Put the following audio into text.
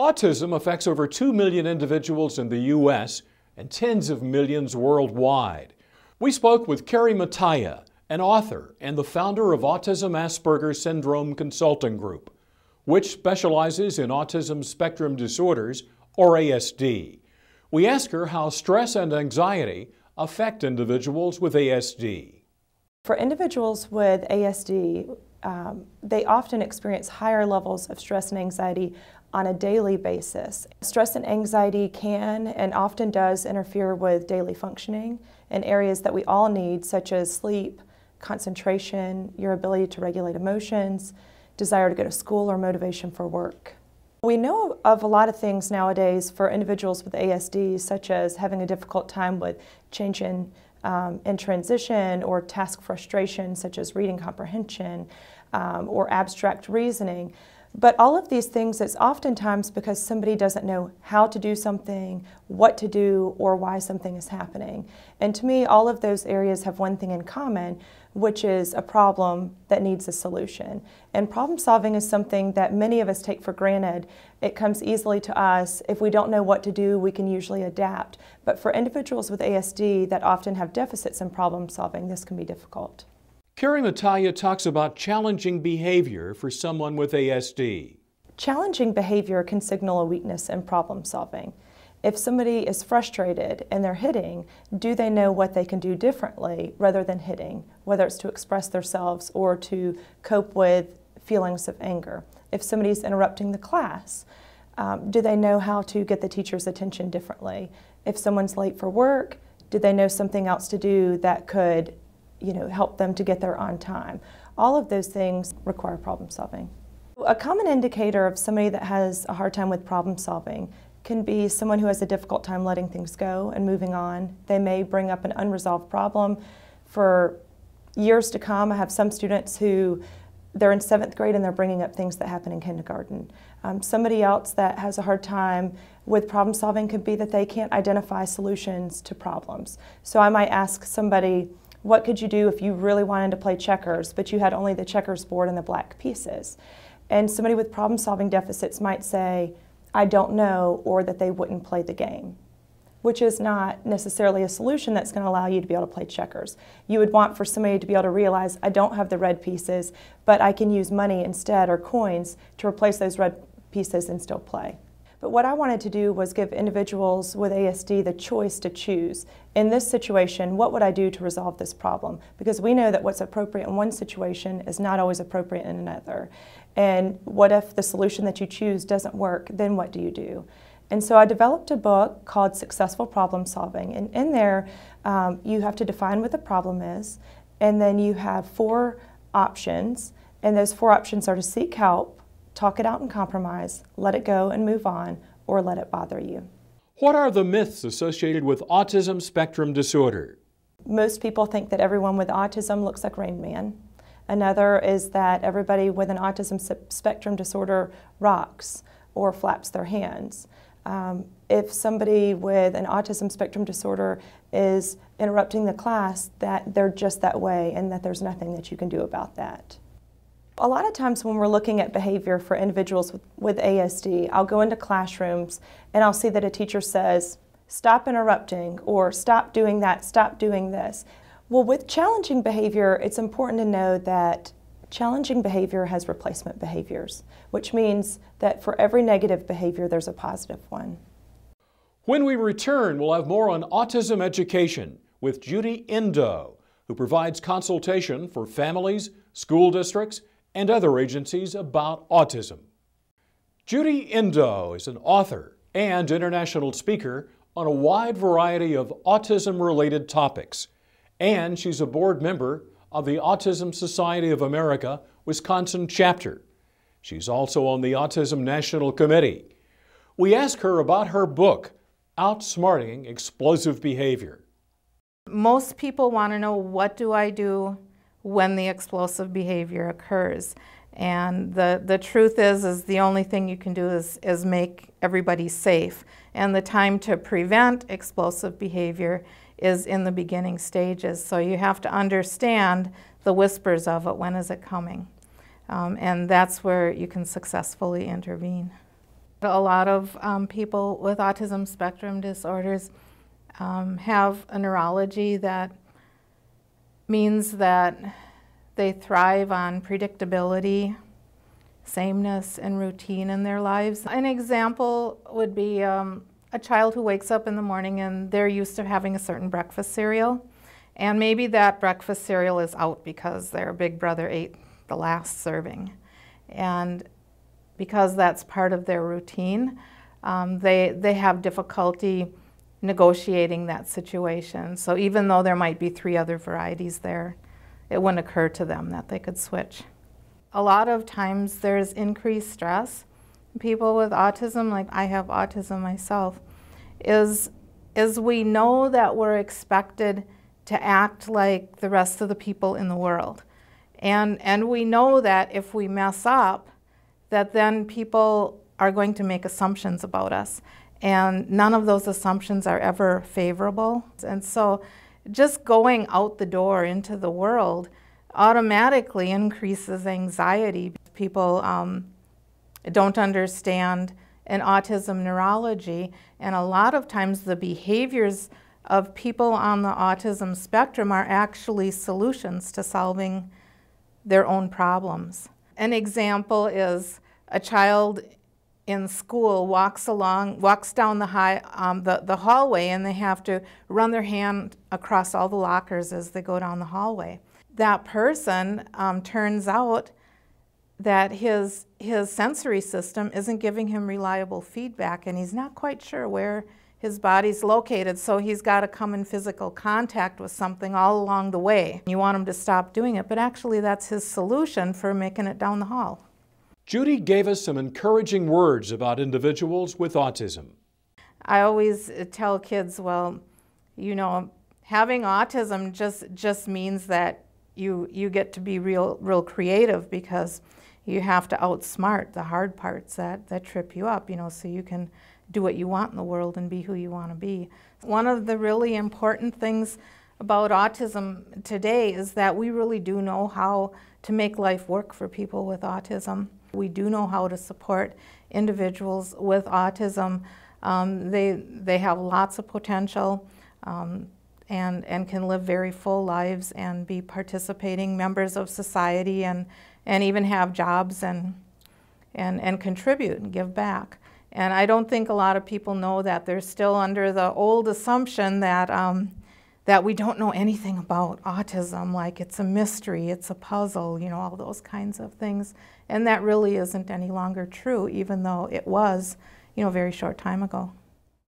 Autism affects over 2 million individuals in the U.S. and tens of millions worldwide. We spoke with Kerry Mattia, an author and the founder of Autism Asperger Syndrome Consulting Group, which specializes in autism spectrum disorders, or ASD. We asked her how stress and anxiety affect individuals with ASD. For individuals with ASD, um, they often experience higher levels of stress and anxiety on a daily basis. Stress and anxiety can and often does interfere with daily functioning in areas that we all need, such as sleep, concentration, your ability to regulate emotions, desire to go to school, or motivation for work. We know of a lot of things nowadays for individuals with ASD, such as having a difficult time with change in, um, in transition or task frustration, such as reading comprehension um, or abstract reasoning. But all of these things, it's oftentimes because somebody doesn't know how to do something, what to do, or why something is happening. And to me, all of those areas have one thing in common, which is a problem that needs a solution. And problem solving is something that many of us take for granted. It comes easily to us. If we don't know what to do, we can usually adapt. But for individuals with ASD that often have deficits in problem solving, this can be difficult. Carrie Mataya talks about challenging behavior for someone with ASD. Challenging behavior can signal a weakness in problem solving. If somebody is frustrated and they're hitting, do they know what they can do differently rather than hitting, whether it's to express themselves or to cope with feelings of anger? If somebody's interrupting the class, um, do they know how to get the teacher's attention differently? If someone's late for work, do they know something else to do that could you know, help them to get there on time. All of those things require problem solving. A common indicator of somebody that has a hard time with problem solving can be someone who has a difficult time letting things go and moving on. They may bring up an unresolved problem for years to come. I have some students who they're in seventh grade and they're bringing up things that happen in kindergarten. Um, somebody else that has a hard time with problem solving could be that they can't identify solutions to problems. So I might ask somebody, what could you do if you really wanted to play checkers, but you had only the checkers board and the black pieces? And somebody with problem solving deficits might say, I don't know, or that they wouldn't play the game, which is not necessarily a solution that's going to allow you to be able to play checkers. You would want for somebody to be able to realize, I don't have the red pieces, but I can use money instead or coins to replace those red pieces and still play. But what I wanted to do was give individuals with ASD the choice to choose. In this situation, what would I do to resolve this problem? Because we know that what's appropriate in one situation is not always appropriate in another. And what if the solution that you choose doesn't work? Then what do you do? And so I developed a book called Successful Problem Solving. And in there, um, you have to define what the problem is, and then you have four options. And those four options are to seek help, Talk it out and compromise, let it go and move on, or let it bother you. What are the myths associated with autism spectrum disorder? Most people think that everyone with autism looks like Rain Man. Another is that everybody with an autism spectrum disorder rocks or flaps their hands. Um, if somebody with an autism spectrum disorder is interrupting the class, that they're just that way and that there's nothing that you can do about that. A lot of times when we're looking at behavior for individuals with, with, ASD, I'll go into classrooms and I'll see that a teacher says, stop interrupting or stop doing that, stop doing this. Well, with challenging behavior, it's important to know that challenging behavior has replacement behaviors, which means that for every negative behavior, there's a positive one. When we return, we'll have more on autism education with Judy Endo, who provides consultation for families, school districts, and other agencies about autism. Judy Endo is an author and international speaker on a wide variety of autism related topics, and she's a board member of the Autism Society of America Wisconsin chapter. She's also on the Autism National Committee. We ask her about her book, Outsmarting Explosive Behavior. Most people want to know what do I do when the explosive behavior occurs. And the, the truth is, is the only thing you can do is, is make everybody safe. And the time to prevent explosive behavior is in the beginning stages. So you have to understand the whispers of it. When is it coming? Um, and that's where you can successfully intervene. A lot of um, people with autism spectrum disorders um, have a neurology that means that they thrive on predictability, sameness, and routine in their lives. An example would be um, a child who wakes up in the morning and they're used to having a certain breakfast cereal. And maybe that breakfast cereal is out because their big brother ate the last serving. And because that's part of their routine, um, they, they have difficulty negotiating that situation. So even though there might be three other varieties there, it wouldn't occur to them that they could switch. A lot of times there's increased stress. People with autism, like I have autism myself, is, is we know that we're expected to act like the rest of the people in the world. And, and we know that if we mess up, that then people are going to make assumptions about us and none of those assumptions are ever favorable. And so just going out the door into the world automatically increases anxiety. People um, don't understand in autism neurology, and a lot of times the behaviors of people on the autism spectrum are actually solutions to solving their own problems. An example is a child in school walks along, walks down the, high, um, the, the hallway, and they have to run their hand across all the lockers as they go down the hallway. That person um, turns out that his, his sensory system isn't giving him reliable feedback, and he's not quite sure where his body's located, so he's got to come in physical contact with something all along the way. You want him to stop doing it, but actually, that's his solution for making it down the hall. Judy gave us some encouraging words about individuals with autism. I always tell kids, well, you know, having autism just just means that you you get to be real real creative because you have to outsmart the hard parts that that trip you up, you know, so you can do what you want in the world and be who you want to be. One of the really important things about autism today is that we really do know how to make life work for people with autism. We do know how to support individuals with autism. Um, they, they have lots of potential um, and, and can live very full lives and be participating members of society and, and even have jobs and, and, and contribute and give back. And I don't think a lot of people know that. They're still under the old assumption that um, that we don't know anything about autism, like it's a mystery, it's a puzzle, you know, all those kinds of things. And that really isn't any longer true, even though it was, you know, a very short time ago.